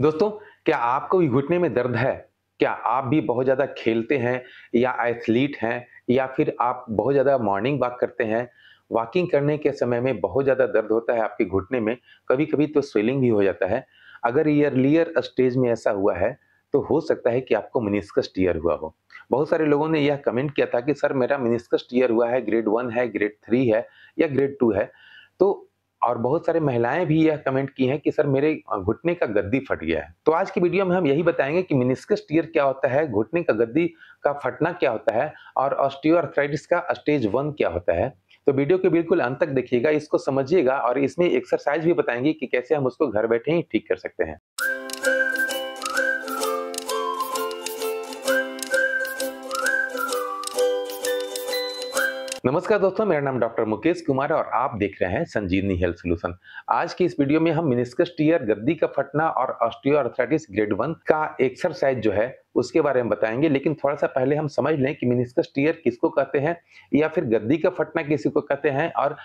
दोस्तों क्या आपको भी घुटने में दर्द है क्या आप भी बहुत ज़्यादा खेलते हैं या एथलीट हैं या फिर आप बहुत ज़्यादा मॉर्निंग वॉक करते हैं वॉकिंग करने के समय में बहुत ज़्यादा दर्द होता है आपके घुटने में कभी कभी तो स्वेलिंग भी हो जाता है अगर ईयरलियर स्टेज में ऐसा हुआ है तो हो सकता है कि आपको मिनिस्कस टीयर हुआ हो बहुत सारे लोगों ने यह कमेंट किया था कि सर मेरा मिनिस्कस टीयर हुआ है ग्रेड वन है ग्रेड थ्री है या ग्रेड टू है तो और बहुत सारे महिलाएं भी यह कमेंट की हैं कि सर मेरे घुटने का गद्दी फट गया है तो आज की वीडियो में हम यही बताएंगे कि मिनिस्कस टीयर क्या होता है घुटने का गद्दी का फटना क्या होता है और ऑस्टियोआर्थराइटिस का स्टेज वन क्या होता है तो वीडियो के बिल्कुल अंत तक देखिएगा इसको समझिएगा और इसमें एक्सरसाइज भी बताएंगे कि कैसे हम उसको घर बैठे ही ठीक कर सकते हैं नमस्कार दोस्तों मेरा नाम डॉक्टर मुकेश कुमार है और आप देख रहे हैं संजीवनी हेल्थ सोल्यूशन आज की इस वीडियो में हम मिनिस्कस टीयर गद्दी का फटना और ऑस्टियोआर्थराइटिस ग्रेड वन का एक्सरसाइज जो है उसके बारे में बताएंगे लेकिन थोड़ा सा पहले हम समझ लें कि मिनिस्कस टीयर किसको कहते हैं या फिर गद्दी का फटना किसी को कहते हैं और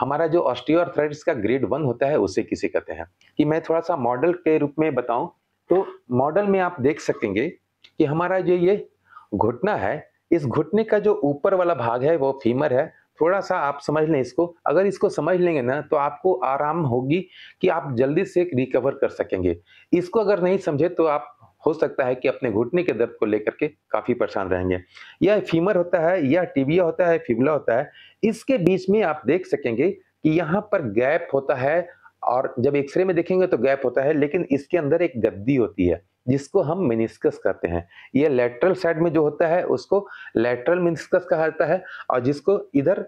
हमारा जो ऑस्टियोआर्थराइटिस का ग्रेड वन होता है उसे किसे कहते हैं कि मैं थोड़ा सा मॉडल के रूप में बताऊं तो मॉडल में आप देख सकेंगे कि हमारा जो ये घुटना है इस घुटने का जो ऊपर वाला भाग है वो फीमर है थोड़ा सा आप समझ लें इसको अगर इसको समझ लेंगे ना तो आपको आराम होगी कि आप जल्दी से रिकवर कर सकेंगे इसको अगर नहीं समझे तो आप हो सकता है कि अपने घुटने के दर्द को लेकर के काफ़ी परेशान रहेंगे यह फीमर होता है या टिबिया होता है फिबला होता है इसके बीच में आप देख सकेंगे कि यहाँ पर गैप होता है और जब एक्सरे में देखेंगे तो गैप होता है लेकिन इसके अंदर एक गद्दी होती है जिसको हम मिनिस्कस कहते हैं ये लेटरल साइड में जो होता है उसको लेटरल मिनिस्कस कहा जाता है और जिसको इधर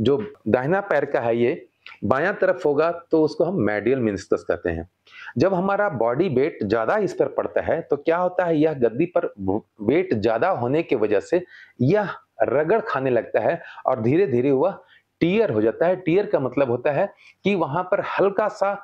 जो दाहिना पैर का है ये बायां तरफ होगा तो उसको हम मेडियल मिनिस्कस कहते हैं जब हमारा बॉडी वेट ज़्यादा इस पर पड़ता है तो क्या होता है यह गद्दी पर वेट ज़्यादा होने की वजह से यह रगड़ खाने लगता है और धीरे धीरे वह टीयर हो जाता है टीयर का मतलब होता है कि वहां पर हल्का सा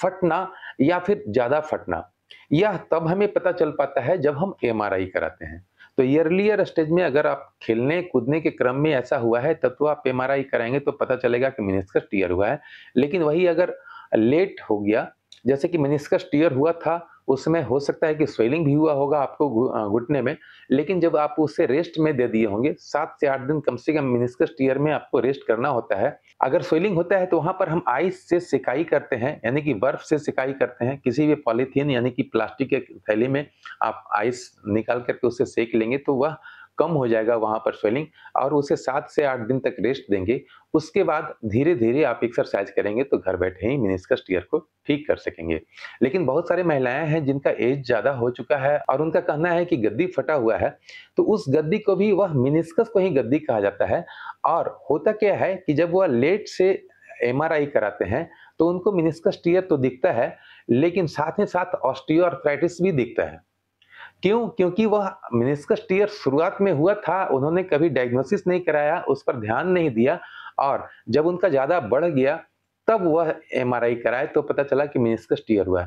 फटना या फिर ज़्यादा फटना यह तब हमें पता चल पाता है जब हम एम कराते हैं तो ईयरलियर स्टेज में अगर आप खेलने कूदने के क्रम में ऐसा हुआ है तब तो आप एम कराएंगे तो पता चलेगा कि मिनिस्कस टीयर हुआ है लेकिन वही अगर लेट हो गया जैसे कि मिनिस्कस टीयर हुआ था उसमें हो सकता है कि स्वेलिंग भी हुआ होगा आपको घुटने में लेकिन जब आप उसे रेस्ट में दे दिए होंगे सात से आठ दिन कम से कम मिनिस्कस टीयर में आपको रेस्ट करना होता है अगर स्वेलिंग होता है तो वहां पर हम आइस से सिकाई करते हैं यानी कि बर्फ से सिकाई करते हैं किसी भी पॉलीथीन यानी कि प्लास्टिक के थैली में आप आइस निकाल करके उसे सेक लेंगे तो वह कम हो जाएगा वहाँ पर स्वेलिंग और उसे सात से आठ दिन तक रेस्ट देंगे उसके बाद धीरे धीरे आप एक्सरसाइज करेंगे तो घर बैठे ही मिनिस्कस टीयर को ठीक कर सकेंगे लेकिन बहुत सारे महिलाएं हैं जिनका एज ज़्यादा हो चुका है और उनका कहना है कि गद्दी फटा हुआ है तो उस गद्दी को भी वह मिनिस्कस को ही गद्दी कहा जाता है और होता क्या है कि जब वह लेट से एम कराते हैं तो उनको मिनिस्कस टीयर तो दिखता है लेकिन साथ ही साथ ऑस्टियो भी दिखता है क्यों क्योंकि वह मिनिस्कस टीयर शुरुआत में हुआ था उन्होंने कभी डायग्नोसिस नहीं कराया उस पर ध्यान नहीं दिया और जब उनका ज़्यादा बढ़ गया तब वह एम कराए तो पता चला कि मिनिस्कस टीयर हुआ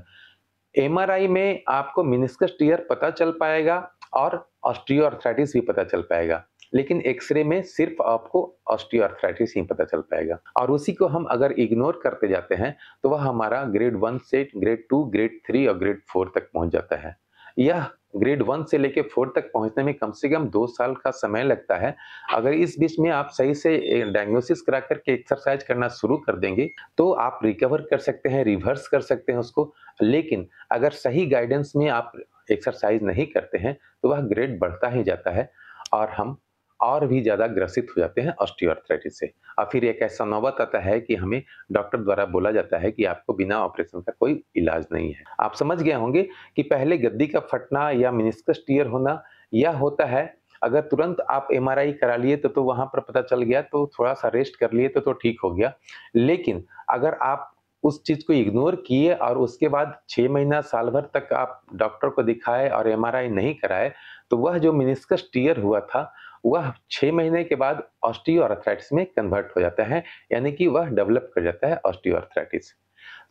है में आपको मिनिस्कस टीयर पता चल पाएगा और ऑस्टियोआर्थराइटिस भी पता चल पाएगा लेकिन एक्सरे में सिर्फ आपको ऑस्टियोआर्थराइटिस ही पता चल पाएगा और उसी को हम अगर इग्नोर करते जाते हैं तो वह हमारा ग्रेड वन से ग्रेड टू ग्रेड थ्री और ग्रेड फोर तक पहुंच जाता है यह ग्रेड वन से लेके फोर तक पहुंचने में कम से कम दो साल का समय लगता है अगर इस बीच में आप सही से डायग्नोसिस करा करके एक्सरसाइज करना शुरू कर देंगे तो आप रिकवर कर सकते हैं रिवर्स कर सकते हैं उसको लेकिन अगर सही गाइडेंस में आप एक्सरसाइज नहीं करते हैं तो वह ग्रेड बढ़ता ही जाता है और हम और भी ज़्यादा ग्रसित हो जाते हैं ऑस्टियोआर्थराइटिस से और फिर एक ऐसा नौबत आता है कि हमें डॉक्टर द्वारा बोला जाता है कि आपको बिना ऑपरेशन का कोई इलाज नहीं है आप समझ गए होंगे कि पहले गद्दी का फटना या मिनिस्कस टीयर होना यह होता है अगर तुरंत आप एम करा लिए तो तो वहाँ पर पता चल गया तो थोड़ा सा रेस्ट कर लिए तो तो ठीक हो गया लेकिन अगर आप उस चीज़ को इग्नोर किए और उसके बाद छः महीना साल भर तक आप डॉक्टर को दिखाए और एम नहीं कराए तो वह जो मिनिस्कस टीयर हुआ था वह छः महीने के बाद ऑस्टियोआर्थराइटिस में कन्वर्ट हो जाता है यानी कि वह डेवलप कर जाता है ऑस्टियोआर्थराइटिस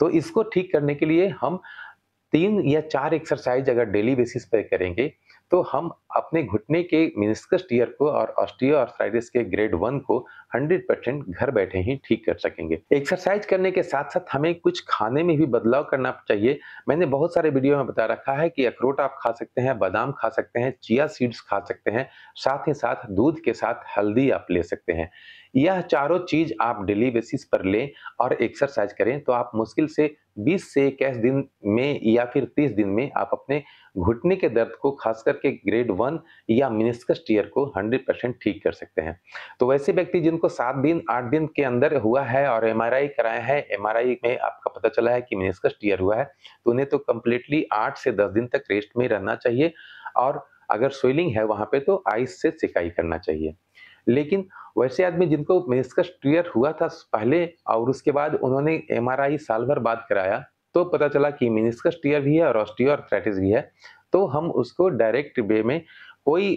तो इसको ठीक करने के लिए हम तीन या चार एक्सरसाइज अगर डेली बेसिस पर करेंगे तो हम अपने घुटने के मिनिस्कस टीयर को और ऑस्टियो ऑस्टियोआर्थराइटिस के ग्रेड वन को 100 परसेंट घर बैठे ही ठीक कर सकेंगे एक्सरसाइज करने के साथ साथ हमें कुछ खाने में भी बदलाव करना चाहिए मैंने बहुत सारे वीडियो में बता रखा है कि अखरोट आप खा सकते हैं बादाम खा सकते हैं चिया सीड्स खा सकते हैं साथ ही साथ दूध के साथ हल्दी आप ले सकते हैं यह चारों चीज आप डेली बेसिस पर लें और एक्सरसाइज करें तो आप मुश्किल से 20 से इक्कीस दिन में या फिर 30 दिन में आप अपने घुटने के दर्द को खास करके ग्रेड वन या मिनिस्कस टीयर को 100 परसेंट ठीक कर सकते हैं तो वैसे व्यक्ति जिनको सात दिन आठ दिन के अंदर हुआ है और एम कराया है एम में आपका पता चला है कि मिनिस्कस टीयर हुआ है तो उन्हें तो कम्प्लीटली आठ से दस दिन तक रेस्ट में रहना चाहिए और अगर स्वेलिंग है वहाँ पर तो आइस से सिकाई करना चाहिए लेकिन वैसे आदमी जिनको मिनिस्कस टीयर हुआ था पहले और उसके बाद उन्होंने एमआरआई साल भर बाद कराया तो पता चला कि मिनिस्कस टीयर भी है और ऑस्टियोआर्थराइटिस भी है तो हम उसको डायरेक्ट वे में कोई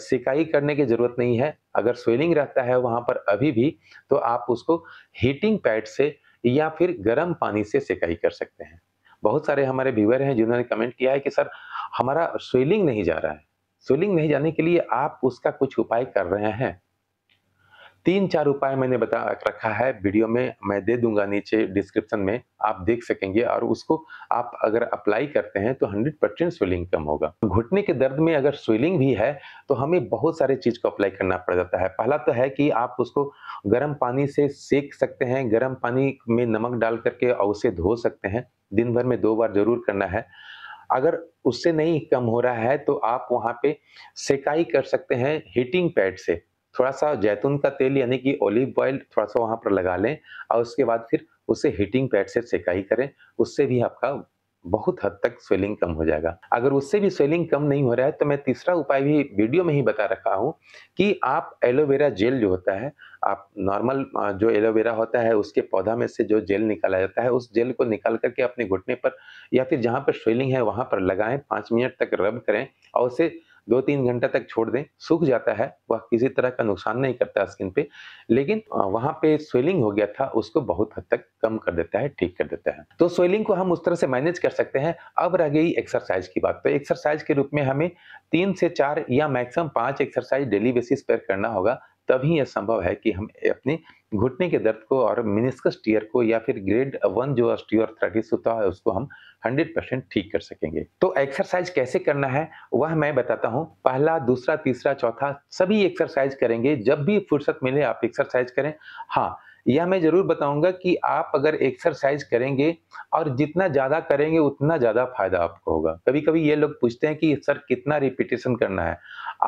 सिकाई करने की ज़रूरत नहीं है अगर स्वेलिंग रहता है वहाँ पर अभी भी तो आप उसको हीटिंग पैड से या फिर गर्म पानी से सिकाई कर सकते हैं बहुत सारे हमारे व्यूअर हैं जिन्होंने कमेंट किया है कि सर हमारा स्वेलिंग नहीं जा रहा है स्वेलिंग नहीं जाने के लिए आप उसका कुछ उपाय कर रहे हैं तीन चार उपाय मैंने बता रखा है वीडियो में मैं दे दूंगा नीचे डिस्क्रिप्शन में आप देख सकेंगे और उसको आप अगर अप्लाई करते हैं तो 100 परसेंट स्वेलिंग कम होगा घुटने के दर्द में अगर स्वेलिंग भी है तो हमें बहुत सारे चीज़ को अप्लाई करना पड़ जाता है पहला तो है कि आप उसको गर्म पानी से सेक सकते हैं गर्म पानी में नमक डाल करके और उसे धो सकते हैं दिन भर में दो बार जरूर करना है अगर उससे नहीं कम हो रहा है तो आप वहाँ पे सेकाई कर सकते हैं हीटिंग पैड से थोड़ा सा जैतून का तेल यानी कि ओलिव ऑयल थोड़ा सा वहाँ पर लगा लें और उसके बाद फिर उसे हीटिंग पैड से सेकाई करें उससे भी आपका बहुत हद तक स्वेलिंग कम हो जाएगा अगर उससे भी स्वेलिंग कम नहीं हो रहा है तो मैं तीसरा उपाय भी वीडियो में ही बता रखा हूँ कि आप एलोवेरा जेल जो होता है आप नॉर्मल जो एलोवेरा होता है उसके पौधा में से जो जेल निकाला जाता है उस जेल को निकाल करके अपने घुटने पर या फिर जहाँ पर स्वेलिंग है वहाँ पर लगाएं पाँच मिनट तक रब करें और उसे दो तीन घंटे तक छोड़ दें सूख जाता है वह किसी तरह का नुकसान नहीं करता स्किन पे लेकिन वहां पे स्वेलिंग हो गया था उसको बहुत हद तक कम कर देता है ठीक कर देता है तो स्वेलिंग को हम उस तरह से मैनेज कर सकते हैं अब रह गई एक्सरसाइज की बात तो एक्सरसाइज के रूप में हमें तीन से चार या मैक्सिमम पांच एक्सरसाइज डेली बेसिस पर करना होगा तभी यह संभव है कि हम अपने घुटने के दर्द को और मिनिस्कस टीयर को या फिर ग्रेड वन जो थ्रेटिस होता है उसको हम 100 परसेंट ठीक कर सकेंगे तो एक्सरसाइज कैसे करना है वह मैं बताता हूँ पहला दूसरा तीसरा चौथा सभी एक्सरसाइज करेंगे जब भी फुर्सत मिले आप एक्सरसाइज करें हाँ यह मैं जरूर बताऊंगा कि आप अगर एक्सरसाइज करेंगे और जितना ज़्यादा करेंगे उतना ज़्यादा फायदा आपको होगा कभी कभी ये लोग पूछते हैं कि सर कितना रिपीटेशन करना है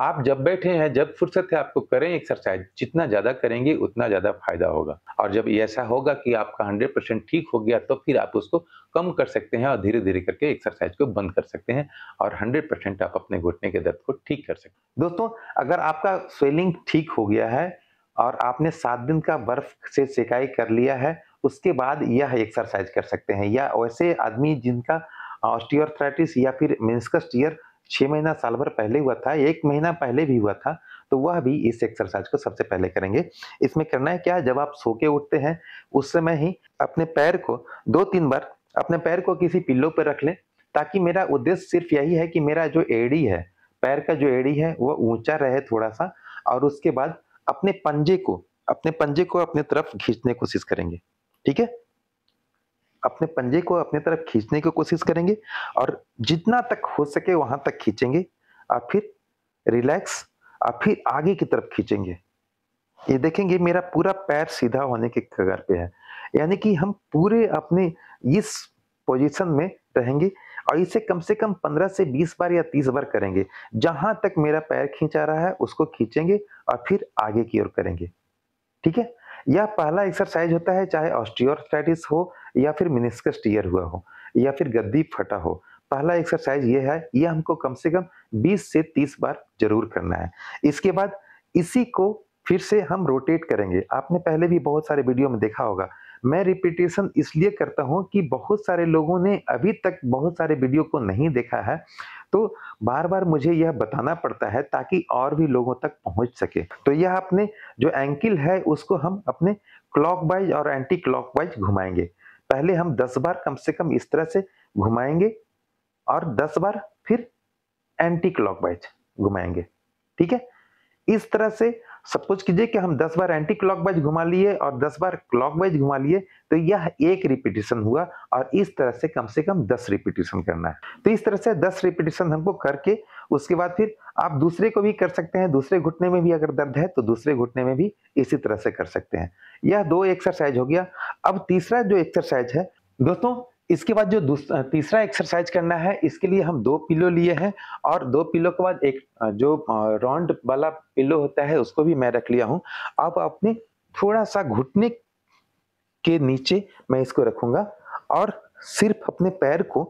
आप जब बैठे हैं जब फुर्सत है आपको करें एक्सरसाइज जितना ज़्यादा करेंगे उतना ज़्यादा फायदा होगा और जब ऐसा होगा कि आपका हंड्रेड परसेंट ठीक हो गया तो फिर आप उसको कम कर सकते हैं और धीरे धीरे करके एक्सरसाइज को बंद कर सकते हैं और हंड्रेड परसेंट आप अपने घुटने के दर्द को ठीक कर सकते हैं दोस्तों अगर आपका स्वेलिंग ठीक हो गया है और आपने सात दिन का बर्फ से सिकाई कर लिया है उसके बाद यह एक्सरसाइज कर सकते हैं या वैसे आदमी जिनका ऑस्टियोथ्राइटिस या फिर मेंस्कस टीयर छः महीना साल भर पहले हुआ था एक महीना पहले भी हुआ था तो वह भी इस एक्सरसाइज को सबसे पहले करेंगे इसमें करना है क्या जब आप सो के उठते हैं उस समय ही अपने पैर को दो तीन बार अपने पैर को किसी पिल्लो पर रख लें ताकि मेरा उद्देश्य सिर्फ यही है कि मेरा जो एड़ी है पैर का जो एड़ी है वह ऊंचा रहे थोड़ा सा और उसके बाद अपने पंजे को अपने पंजे को अपने तरफ खींचने की कोशिश करेंगे ठीक है अपने पंजे को अपने तरफ खींचने की कोशिश करेंगे और जितना तक हो सके वहां तक खींचेंगे और फिर रिलैक्स और फिर आगे की तरफ खींचेंगे ये देखेंगे मेरा पूरा पैर सीधा होने के कगार पे है यानी कि हम पूरे अपने इस पोजीशन में रहेंगे और इसे कम से कम 15 से 20 बार या 30 बार करेंगे जहां तक मेरा पैर खींचा रहा है उसको खींचेंगे और फिर आगे की ओर करेंगे ठीक है यह पहला एक्सरसाइज होता है चाहे ऑस्ट्रियोस्टाइटिस हो या फिर मिनिस्कस टीयर हुआ हो या फिर गद्दी फटा हो पहला एक्सरसाइज ये है यह हमको कम से कम 20 से 30 बार जरूर करना है इसके बाद इसी को फिर से हम रोटेट करेंगे आपने पहले भी बहुत सारे वीडियो में देखा होगा मैं रिपीटेशन इसलिए करता हूँ कि बहुत सारे लोगों ने अभी तक बहुत सारे वीडियो को नहीं देखा है तो बार बार मुझे यह बताना पड़ता है ताकि और भी लोगों तक पहुँच सके तो यह अपने जो एंकिल है उसको हम अपने क्लॉकवाइज और एंटी क्लॉकवाइज घुमाएंगे पहले हम दस बार कम से कम इस तरह से घुमाएंगे और दस बार फिर एंटी क्लॉकवाइज घुमाएंगे ठीक है इस तरह से सपोज कीजिए कि हम 10 बार एंटी क्लॉकवाइज घुमा लिए और 10 बार क्लॉकवाइज घुमा लिए तो यह एक रिपीटेशन हुआ और इस तरह से कम से कम 10 रिपीटेशन करना है तो इस तरह से 10 रिपीटेशन हमको करके उसके बाद फिर आप दूसरे को भी कर सकते हैं दूसरे घुटने में भी अगर दर्द है तो दूसरे घुटने में भी इसी तरह से कर सकते हैं यह दो एक्सरसाइज हो गया अब तीसरा जो एक्सरसाइज है दोस्तों इसके बाद जो तीसरा एक्सरसाइज करना है इसके लिए हम दो पिलो लिए हैं और दो पिलो के बाद एक जो राउंड वाला पिलो होता है उसको भी मैं रख लिया हूँ अब अपने थोड़ा सा घुटने के नीचे मैं इसको रखूंगा और सिर्फ अपने पैर को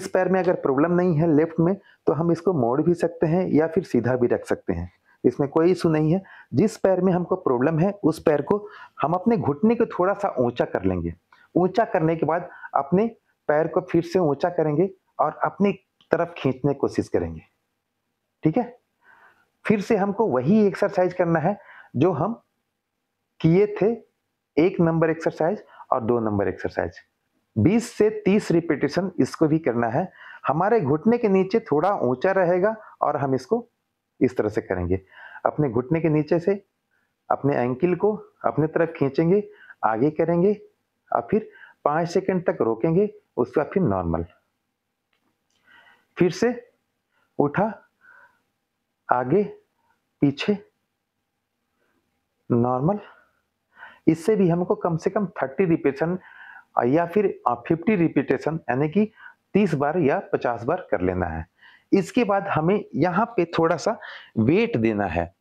इस पैर में अगर प्रॉब्लम नहीं है लेफ्ट में तो हम इसको मोड़ भी सकते हैं या फिर सीधा भी रख सकते हैं इसमें कोई इशू नहीं है जिस पैर में हमको प्रॉब्लम है उस पैर को हम अपने घुटने को थोड़ा सा ऊंचा कर लेंगे ऊंचा करने के बाद अपने पैर को फिर से ऊंचा करेंगे और अपनी तरफ खींचने की कोशिश करेंगे ठीक है फिर से हमको वही एक्सरसाइज करना है जो हम किए थे एक नंबर एक्सरसाइज और दो नंबर एक्सरसाइज 20 से 30 रिपीटेशन इसको भी करना है हमारे घुटने के नीचे थोड़ा ऊंचा रहेगा और हम इसको इस तरह से करेंगे अपने घुटने के नीचे से अपने एंकिल को अपने तरफ खींचेंगे आगे करेंगे और फिर पांच सेकंड तक रोकेंगे उसके बाद फिर नॉर्मल फिर से उठा आगे पीछे नॉर्मल इससे भी हमको कम से कम थर्टी रिपीटेशन या फिर फिफ्टी रिपीटेशन यानी कि तीस बार या पचास बार कर लेना है इसके बाद हमें यहाँ पे थोड़ा सा वेट देना है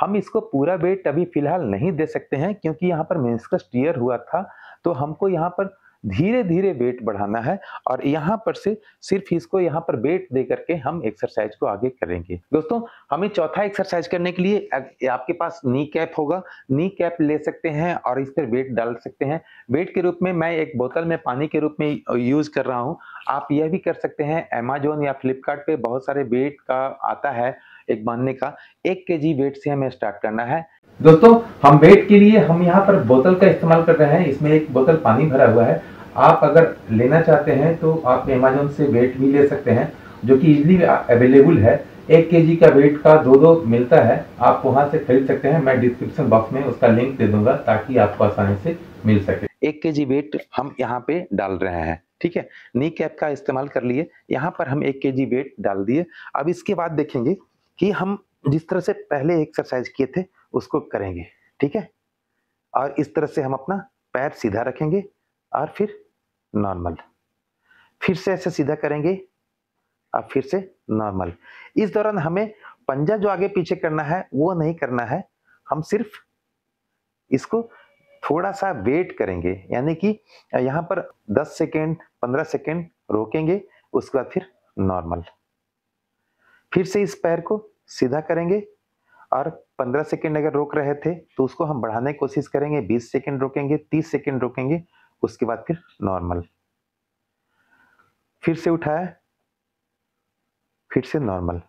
हम इसको पूरा वेट अभी फिलहाल नहीं दे सकते हैं क्योंकि यहाँ पर मेन्सकस टीयर हुआ था तो हमको यहाँ पर धीरे धीरे वेट बढ़ाना है और यहाँ पर से सिर्फ इसको यहाँ पर वेट दे करके हम एक्सरसाइज को आगे करेंगे दोस्तों हमें चौथा एक्सरसाइज करने के लिए आपके पास नी कैप होगा नी कैप ले सकते हैं और इस पर वेट डाल सकते हैं वेट के रूप में मैं एक बोतल में पानी के रूप में यूज कर रहा हूँ आप यह भी कर सकते हैं अमेजोन या फ्लिपकार्ट बहुत सारे वेट का आता है एक बांधने का एक के जी वेट से हमें स्टार्ट करना है दोस्तों हम वेट के लिए हम यहाँ पर बोतल का इस्तेमाल कर रहे हैं इसमें एक बोतल पानी भरा हुआ है आप अगर लेना चाहते हैं तो आप अमेजोन से वेट भी ले सकते हैं जो कि इजली अवेलेबल है एक के का वेट का दो दो मिलता है आप वहां से खरीद सकते हैं मैं डिस्क्रिप्शन बॉक्स में उसका लिंक दे दूंगा ताकि आपको आसानी से मिल सके एक के वेट हम यहाँ पे डाल रहे हैं ठीक है नी कैप का इस्तेमाल कर लिए यहाँ पर हम एक के वेट डाल दिए अब इसके बाद देखेंगे कि हम जिस तरह से पहले एक्सरसाइज किए थे उसको करेंगे ठीक है और इस तरह से हम अपना पैर सीधा रखेंगे और फिर नॉर्मल फिर से ऐसे सीधा करेंगे और फिर से नॉर्मल इस दौरान हमें पंजा जो आगे पीछे करना है वो नहीं करना है हम सिर्फ इसको थोड़ा सा वेट करेंगे यानी कि यहाँ पर 10 सेकेंड 15 सेकेंड रोकेंगे उसके बाद फिर नॉर्मल फिर से इस पैर को सीधा करेंगे और 15 सेकंड अगर रोक रहे थे तो उसको हम बढ़ाने की कोशिश करेंगे 20 सेकंड रोकेंगे 30 सेकंड रोकेंगे उसके बाद फिर नॉर्मल फिर से उठाया फिर से नॉर्मल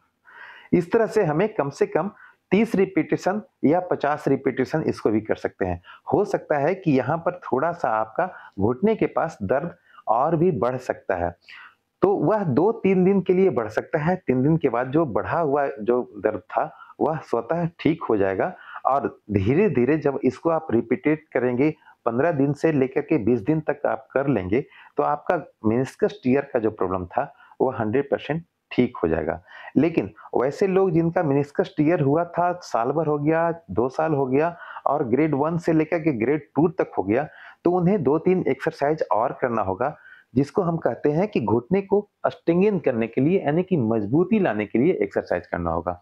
इस तरह से हमें कम से कम 30 रिपीटेशन या 50 रिपीटेशन इसको भी कर सकते हैं हो सकता है कि यहाँ पर थोड़ा सा आपका घुटने के पास दर्द और भी बढ़ सकता है तो वह दो तीन दिन के लिए बढ़ सकता है तीन दिन के बाद जो बढ़ा हुआ जो दर्द था वह स्वतः ठीक हो जाएगा और धीरे धीरे जब इसको आप रिपीटेट करेंगे पंद्रह दिन से लेकर के बीस दिन तक आप कर लेंगे तो आपका मिनिस्कस टीयर का जो प्रॉब्लम था वह हंड्रेड परसेंट ठीक हो जाएगा लेकिन वैसे लोग जिनका मिनिस्कस टीयर हुआ था साल भर हो गया दो साल हो गया और ग्रेड वन से लेकर के ग्रेड टू तक हो गया तो उन्हें दो तीन एक्सरसाइज और करना होगा जिसको हम कहते हैं कि घुटने को अस्टिंग करने के लिए यानी कि मजबूती लाने के लिए एक्सरसाइज करना होगा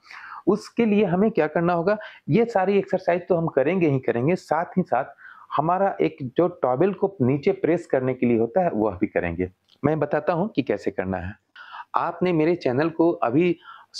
उसके लिए हमें क्या करना होगा ये सारी एक्सरसाइज तो हम करेंगे ही करेंगे साथ ही साथ हमारा एक जो टॉबेल को नीचे प्रेस करने के लिए होता है वह भी करेंगे मैं बताता हूँ कि कैसे करना है आपने मेरे चैनल को अभी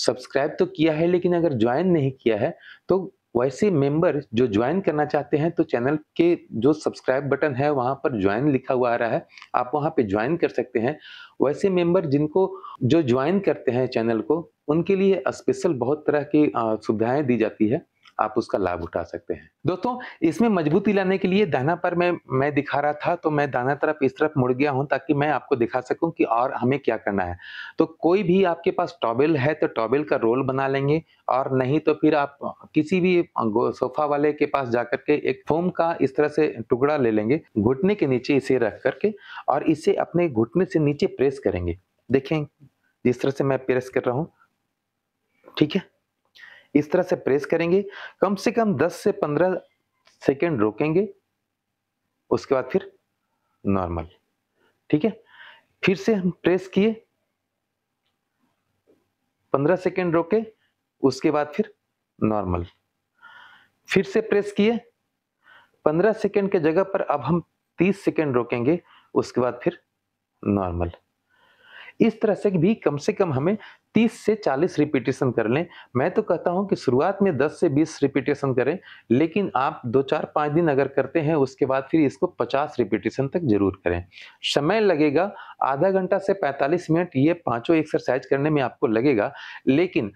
सब्सक्राइब तो किया है लेकिन अगर ज्वाइन नहीं किया है तो वैसे मेंबर जो ज्वाइन करना चाहते हैं तो चैनल के जो सब्सक्राइब बटन है वहाँ पर ज्वाइन लिखा हुआ आ रहा है आप वहाँ पे ज्वाइन कर सकते हैं वैसे मेंबर जिनको जो ज्वाइन करते हैं चैनल को उनके लिए स्पेशल बहुत तरह की सुविधाएं दी जाती है आप उसका लाभ उठा सकते हैं दोस्तों इसमें मजबूती लाने के लिए दाना पर मैं मैं दिखा रहा था तो मैं दाना तरफ इस तरफ मुड़ गया हूं ताकि मैं आपको दिखा सकूं कि और हमें क्या करना है तो कोई भी आपके पास टॉबेल है तो टॉबेल का रोल बना लेंगे और नहीं तो फिर आप किसी भी सोफा वाले के पास जाकर के एक फोम का इस तरह से टुकड़ा ले लेंगे घुटने के नीचे इसे रख करके और इसे अपने घुटने से नीचे प्रेस करेंगे देखें जिस तरह से मैं प्रेस कर रहा हूँ ठीक है इस तरह से प्रेस करेंगे कम से कम 10 से 15 सेकेंड रोकेंगे उसके बाद फिर नॉर्मल ठीक है फिर से हम प्रेस किए 15 सेकेंड रोके उसके बाद फिर नॉर्मल फिर से प्रेस किए 15 सेकेंड के जगह पर अब हम 30 सेकेंड रोकेंगे उसके बाद फिर नॉर्मल इस तरह से भी कम से कम हमें 30 से 40 रिपीटेशन कर लें मैं तो कहता हूं कि शुरुआत में 10 से 20 रिपीटेशन करें लेकिन आप दो चार पाँच दिन अगर करते हैं उसके बाद फिर इसको 50 रिपीटेशन तक जरूर करें समय लगेगा आधा घंटा से 45 मिनट ये पांचों एक्सरसाइज करने में आपको लगेगा लेकिन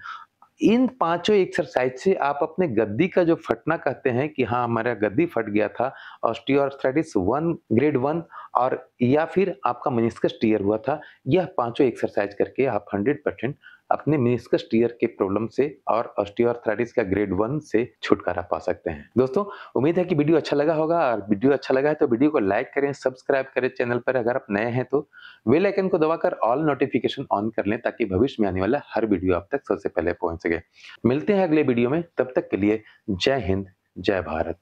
इन पांचों एक्सरसाइज से आप अपने गद्दी का जो फटना कहते हैं कि हाँ हमारा गद्दी फट गया था ऑस्टियोआर्थराइटिस वन ग्रेड वन और या फिर आपका मनिस्कस टीयर हुआ था यह पांचों एक्सरसाइज करके आप हंड्रेड परसेंट अपने मिनिस्कस टीयर के प्रॉब्लम से और ऑस्टियोआर्थराइटिस का ग्रेड वन से छुटकारा पा सकते हैं दोस्तों उम्मीद है कि वीडियो अच्छा लगा होगा और वीडियो अच्छा लगा है तो वीडियो को लाइक करें सब्सक्राइब करें चैनल पर अगर आप नए हैं तो वेल आइकन को दबाकर ऑल नोटिफिकेशन ऑन कर लें ताकि भविष्य में आने वाला हर वीडियो आप तक सबसे पहले पहुंच सके मिलते हैं अगले वीडियो में तब तक के लिए जय हिंद जय भारत